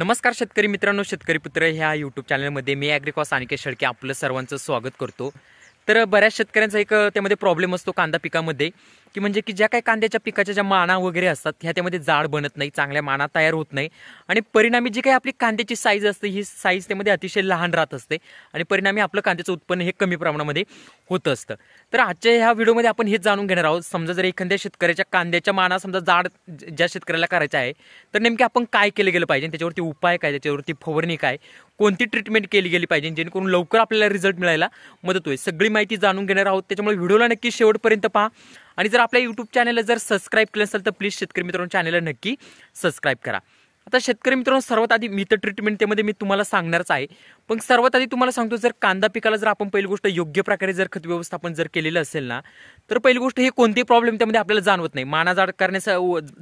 नमस्कार शेतकरी मित्रांनो शेतकरी पुत्र ह्या युट्यूब चॅनलमध्ये मी ॲग्रिकॉस अनिकेत शेळके आपलं सर्वांचं स्वागत करतो तर बऱ्याच शेतकऱ्यांचा एक त्यामध्ये प्रॉब्लेम असतो कांदा पिकामध्ये की म्हणजे की ज्या काही कांद्याच्या पिकाच्या ज्या माना वगैरे असतात ह्या त्यामध्ये जाड बनत नाही चांगल्या माना तयार होत नाही आणि परिणामी जी काही आपली कांद्याची साईज असते ही साईज त्यामध्ये अतिशय लहान राहत असते आणि परिणामी आपलं कांद्याचं उत्पन्न हे कमी प्रमाणामध्ये होत असतं तर आजच्या ह्या व्हिडिओमध्ये आपण हे जाणून घेणार आहोत समजा जर एखाद्या शेतकऱ्याच्या कांद्याच्या माना समजा जाड ज्या शेतकऱ्याला करायचं आहे तर नेमके आपण काय केलं गेलं पाहिजे त्याच्यावरती उपाय काय त्याच्यावरती फवरणी काय कोणती ट्रीटमेंट केली गेली पाहिजे जेणेकरून लवकर आपल्याला रिझल्ट मिळायला मदत होईल सगळी माहिती जाणून घेणार आहोत त्याच्यामुळे व्हिडिओला नक्की शेवटपर्यंत पहा आणि जर आपल्या युट्यूब चॅनलला जर सबस्क्राईब केलं असेल तर प्लीज शेतकरी मित्रांनो चॅनलला नक्की सबस्क्राईब करा आता शेतकरी मित्रांनो सर्वात आधी मी तर ट्रीटमेंट त्यामध्ये मी तुम्हाला सांगणारच आहे पण सर्वात आधी तुम्हाला सांगतो जर कांदा पिकाला जर आपण पहिली गोष्ट योग्य प्रकारे जर खत व्यवस्थापन जर केलेलं असेल ना तर पहिली गोष्ट हे कोणती प्रॉब्लेम त्यामध्ये आपल्याला जाणवत नाही माना जाड करण्याचा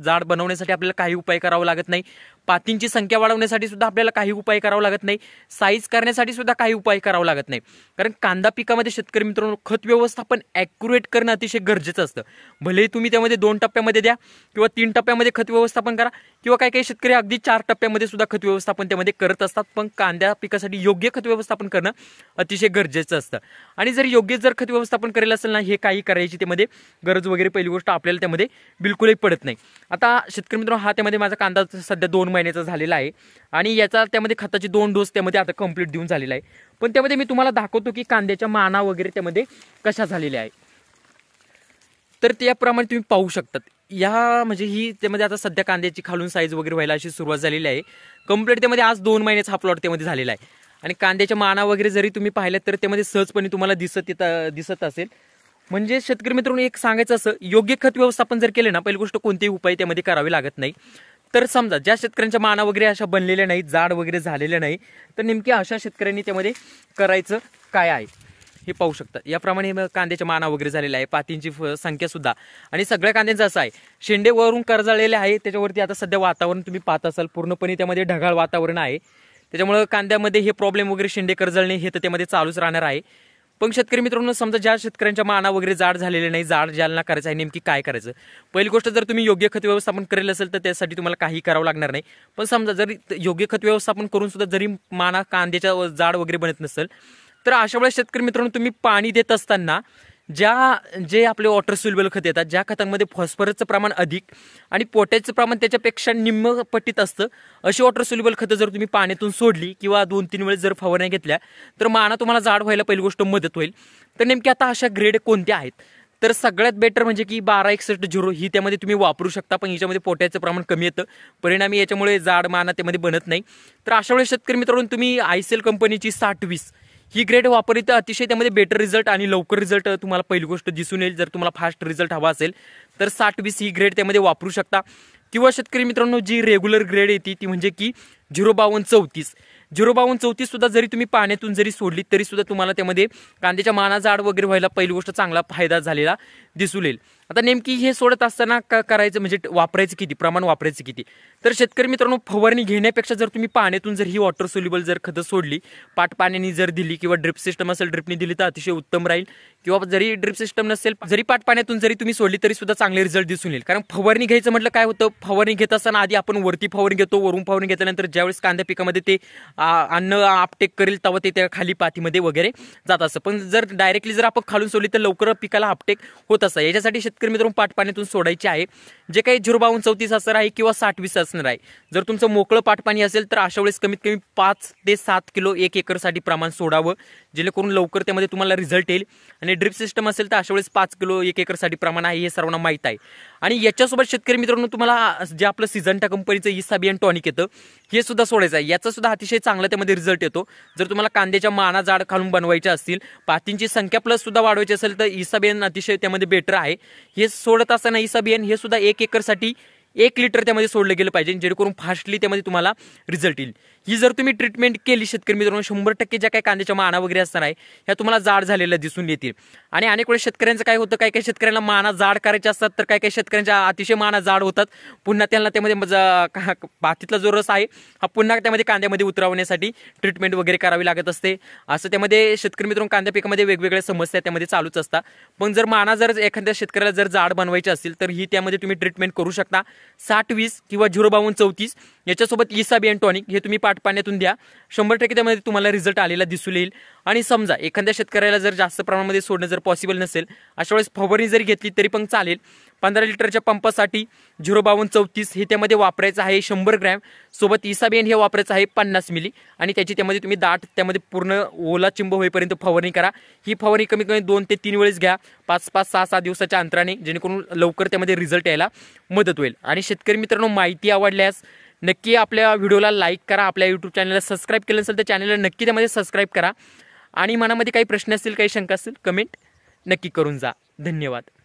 जाड बनवण्यासाठी आपल्याला काही उपाय करावा लागत नाही पातींची संख्या वाढवण्यासाठी सुद्धा आपल्याला काही उपाय करावा लागत नाही साईज करण्यासाठी सुद्धा काही उपाय करावा लागत नाही कारण कांदा पिकामध्ये शेतकरी मित्रांनो खत व्यवस्थापन ऍक्युरेट करणं अतिशय गरजेचं असतं भले तुम्ही त्यामध्ये दोन टप्प्यामध्ये द्या किंवा तीन टप्प्यामध्ये खत व्यवस्थापन करा किंवा काही काही शेतकरी अगदी चार टप्प्यामध्ये सुद्धा खत व्यवस्थापन त्यामध्ये करत असतात पण कांद्या पिकासाठी योग्य खत व्यवस्थापन करणं अतिशय गरजेचं असतं आणि जर योग्य जर खत व्यवस्थापन करेल असेल ना हे काही करायचे करायची त्यामध्ये गरज वगैरे पहिली गोष्ट आपल्याला त्यामध्ये बिलकुलही पडत नाही आता शेतकरी मित्रांनो हा त्यामध्ये माझा कांदा सध्या दोन महिन्याचा झालेला आहे आणि याचा त्यामध्ये खताची दोन डोस त्यामध्ये आता कंप्लीट देऊन झालेला आहे पण त्यामध्ये मी तुम्हाला दाखवतो की कांद्याच्या माना वगैरे त्यामध्ये कशा झालेल्या आहे तर त्याप्रमाणे तुम्ही पाहू शकतात या म्हणजे ही त्यामध्ये आता सध्या कांद्याची खालून साईज वगैरे व्हायला अशी सुरुवात झालेली आहे कंप्लीट त्यामध्ये आज दोन महिन्याचा हा प्लॉट त्यामध्ये झालेला आहे आणि कांद्याच्या माना वगैरे जरी तुम्ही पाहिलं तर त्यामध्ये सहजपणे तुम्हाला दिसत दिसत असेल म्हणजे शेतकरी मित्रांनो एक सांगायचं असं योग्य खत व्यवस्थापन जर केले ना पहिली गोष्ट कोणतेही उपाय त्यामध्ये करावे लागत नाही तर समजा ज्या शेतकऱ्यांच्या माना वगैरे अशा बनलेल्या नाही जाड वगैरे झालेल्या नाही तर नेमके अशा शेतकऱ्यांनी त्यामध्ये करायचं काय आहे हे पाहू शकता याप्रमाणे कांद्याच्या माना वगैरे झालेल्या आहे पातींची संख्या सुद्धा आणि सगळ्या कांद्यांचं असं आहे शेंडे वरून कर्जाळलेले आहे त्याच्यावरती आता सध्या वातावरण तुम्ही पाहत असाल पूर्णपणे त्यामध्ये ढगाळ वातावरण आहे त्याच्यामुळं कांद्यामध्ये हे प्रॉब्लेम वगैरे शेंडे करजळणे हे तर त्यामध्ये चालूच राहणार आहे पण शेतकरी मित्रांनो समजा ज्या शेतकऱ्यांच्या माना वगैरे जाड झालेले नाही जाड जालना करायचं आहे नेमकी काय करायचं पहिली गोष्ट जर तुम्ही योग्य खत व्यवस्थापन करेल असेल तर त्यासाठी तुम्हाला काही करावं लागणार नाही पण समजा जर योग्य खत व्यवस्थापन करून सुद्धा जरी माना कांद्याच्या जाड वगैरे बनत नसेल तर अशा वेळेस शेतकरी मित्रांनो तुम्ही पाणी देत असताना ज्या जे आपले वॉटर सुलबल खत येतात ज्या खतांमध्ये फॉस्फरसचं प्रमाण अधिक आणि पोट्याचं प्रमाण त्याच्यापेक्षा निम्म पट्टीत असतं अशी वॉटर सुलबल खतं जर तुम्ही पाण्यातून सोडली किंवा दोन तीन वेळेस जर फवारण्या घेतल्या तर माना तुम्हाला जाड व्हायला पहिली गोष्ट मदत होईल तर नेमकी आता अशा ग्रेड कोणत्या आहेत तर सगळ्यात बेटर म्हणजे की बारा एकसष्ट झिरो ही त्यामध्ये तुम्ही वापरू शकता पण याच्यामध्ये पोट्याचं प्रमाण कमी येतं परिणामी याच्यामुळे जाड माना त्यामध्ये बनत नाही तर अशा वेळेस शेतकरी मित्रांनो तुम्ही आय सी एल कंपनीची साठ वीस ही ग्रेड वापरित तर अतिशय त्यामध्ये बेटर रिझल्ट आणि लवकर रिझल्ट तुम्हाला पहिली गोष्ट दिसून येईल जर तुम्हाला फास्ट रिझल्ट हवा असेल तर साठ वीस ही ग्रेड त्यामध्ये वापरू शकता किंवा शेतकरी मित्रांनो जी रेग्युलर ग्रेड येते ती म्हणजे की झिरो बावन्न चौतीस झिरो बावन चौतीस सुद्धा जरी तुम्ही पाण्यातून जरी सोडली तरी सुद्धा तुम्हाला त्यामध्ये कांद्याच्या माना आड वगैरे व्हायला पहिली गोष्ट चांगला फायदा झालेला दिसून येईल आता नेमकी हे सोडत असताना का करायचं म्हणजे वापरायचं किती प्रमाण वापरायचं किती तर शेतकरी मित्रांनो फवारणी घेण्यापेक्षा जर तुम्ही पाण्यातून जर ही वॉटर सोल्युबल जर खतं सोडली पाट पाण्याने जर दिली किंवा ड्रिप सिस्टम असेल ड्रिपने दिली तर अतिशय उत्तम राहील किंवा जरी ड्रिप सिस्टम नसेल जरी पाट पाण्यातून जरी तुम्ही सोडली तरी सुद्धा चांगले रिझल्ट दिसून येईल कारण फवारणी घ्यायचं म्हटलं काय होतं फवारणी घेत असताना आधी आपण वरती फवारणी घेतो वरून फवारणी घेतल्यानंतर ज्यावेळेस कांदा पिकामध्ये ते अन्न आपटेक करेल तेव्हा ते त्या खाली पातीमध्ये वगैरे जात असतं पण जर डायरेक्टली जर आपण खालून सोडली तर लवकर पिकाला आपटेक होत असतं याच्यासाठी शेतकरी मित्रांनो पाटपाण्यातून सोडायचे आहे जे काही झिरो बावन्न चौतीस असणार आहे किंवा साठवीस असणार आहे जर तुमचं मोकळं पाटपाणी असेल तर अशा वेळेस कमीत कमी पाच ते सात किलो एक एकरसाठी प्रमाण सोडावं जेणेकरून लवकर त्यामध्ये तुम्हाला रिझल्ट येईल आणि ड्रिप सिस्टम असेल तर अशा वेळेस पाच किलो एक एकरसाठी प्रमाण आहे हे सर्वांना माहीत आहे आणि याच्यासोबत शेतकरी मित्रांनो तुम्हाला जे आपलं सिझनटा कंपनीचं इसाबियन टॉनिक येतं हे सुद्धा सोडायचं आहे याचा सुद्धा अतिशय चांगला त्यामध्ये रिझल्ट येतो जर तुम्हाला कांद्याच्या माना जाड खालून बनवायच्या असतील पातींची संख्या प्लस सुद्धा वाढवायची असेल तर इसाबियन अतिशय त्यामध्ये बेटर आहे हे सोडत असताना बियन हे सुद्धा एक एकरसाठी एक लिटर त्यामध्ये सोडलं गेलं पाहिजे जेणेकरून फास्टली त्यामध्ये तुम्हाला रिझल्ट येईल ही जर तुम्ही ट्रीटमेंट केली शेतकरी मित्रांनो शंभर टक्के ज्या काही कांद्याच्या माना वगैरे असणार आहे ह्या तुम्हाला जाड झालेल्या दिसून येतील आणि अनेक वेळेस शेतकऱ्यांचं काय होतं काही काही शेतकऱ्यांना माना जाड करायच्या असतात तर काही काही शेतकऱ्यांच्या अतिशय माना जाड होतात पुन्हा त्यांना त्यामध्ये भातीतला जो रस आहे हा पुन्हा त्यामध्ये कांद्यामध्ये उतरवण्यासाठी ट्रीटमेंट वगैरे करावी लागत असते असं त्यामध्ये शेतकरी मित्रांनो कांद्या पिकामध्ये वेगवेगळ्या समस्या त्यामध्ये चालूच असतात पण जर माना जर एखाद्या शेतकऱ्याला जर जाड बनवायची असेल तर ही त्यामध्ये तुम्ही ट्रीटमेंट करू शकता साठ वीस किंवा झिरो बावन्न चौतीस याच्यासोबत इसा बी टॉनिक हे तुम्ही पाण्यातून द्या शंभर टक्के त्यामध्ये तुम्हाला रिझल्ट आलेला दिसून येईल आणि समजा एखाद्या शेतकऱ्याला जर जास्त प्रमाणामध्ये सोडणं जर पॉसिबल नसेल अशा वेळेस फवरणी जरी घेतली तरी पण चालेल पंधरा लिटरच्या पंपासाठी झिरो बावन्न चौतीस हे त्यामध्ये वापरायचं आहे शंभर ग्रॅम सोबत इसाबेन हे वापरायचं आहे पन्नास मिली आणि त्याची त्यामध्ये तुम्ही दाट त्यामध्ये पूर्ण ओला चिंब होईपर्यंत फवारणी करा ही फवारणी कमी कमी दोन ते तीन वेळेस घ्या पाच पाच सहा सहा दिवसाच्या अंतराने जेणेकरून लवकर त्यामध्ये रिझल्ट यायला मदत होईल आणि शेतकरी मित्रांनो माहिती आवडल्यास नक्की आपल्या व्हिडिओला लाईक करा आपल्या यूट्यूब चॅनलला सबस्क्राईब केलं असेल तर चॅनलला नक्की त्यामध्ये सबस्क्राईब करा आणि मनामध्ये काही प्रश्न असतील काही शंका असतील कमेंट नक्की करून जा धन्यवाद